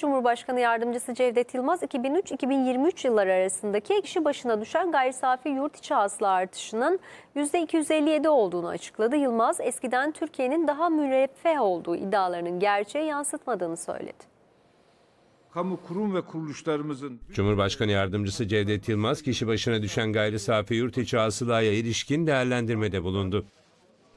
Cumhurbaşkanı Yardımcısı Cevdet Yılmaz 2003-2023 yılları arasındaki kişi başına düşen gayri safi yurt içi hasıla artışının %257 olduğunu açıkladı. Yılmaz eskiden Türkiye'nin daha müreffeh olduğu iddialarının gerçeğe yansıtmadığını söyledi kamu kurum ve kuruluşlarımızın... Cumhurbaşkanı Yardımcısı Cevdet Yılmaz kişi başına düşen gayri safi yurt içi hasılaya ilişkin değerlendirmede bulundu.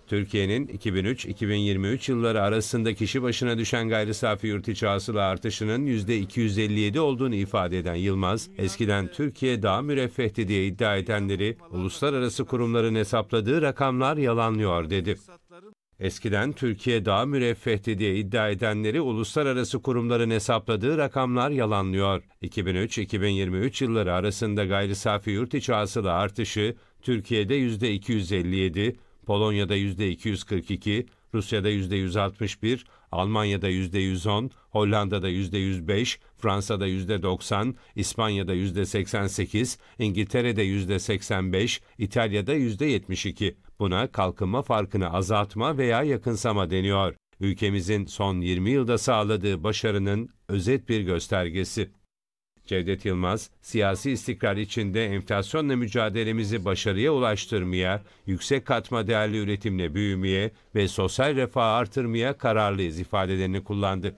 Türkiye'nin 2003-2023 yılları arasında kişi başına düşen gayri safi yurt içi hasıla artışının %257 olduğunu ifade eden Yılmaz, eskiden Türkiye daha müreffehti diye iddia edenleri uluslararası kurumların hesapladığı rakamlar yalanlıyor dedi. Eskiden Türkiye daha müreffehti diye iddia edenleri uluslararası kurumların hesapladığı rakamlar yalanlıyor. 2003-2023 yılları arasında gayri safi yurt içi hasıla artışı Türkiye'de %257, Polonya'da %242, Rusya'da %161, Almanya'da %110, Hollanda'da %105, Fransa'da %90, İspanya'da %88, İngiltere'de %85, İtalya'da %72. Buna kalkınma farkını azaltma veya yakınsama deniyor. Ülkemizin son 20 yılda sağladığı başarının özet bir göstergesi. Cevdet Yılmaz, siyasi istikrar içinde enflasyonla mücadelemizi başarıya ulaştırmaya, yüksek katma değerli üretimle büyümeye ve sosyal refahı artırmaya kararlıyız ifadelerini kullandı.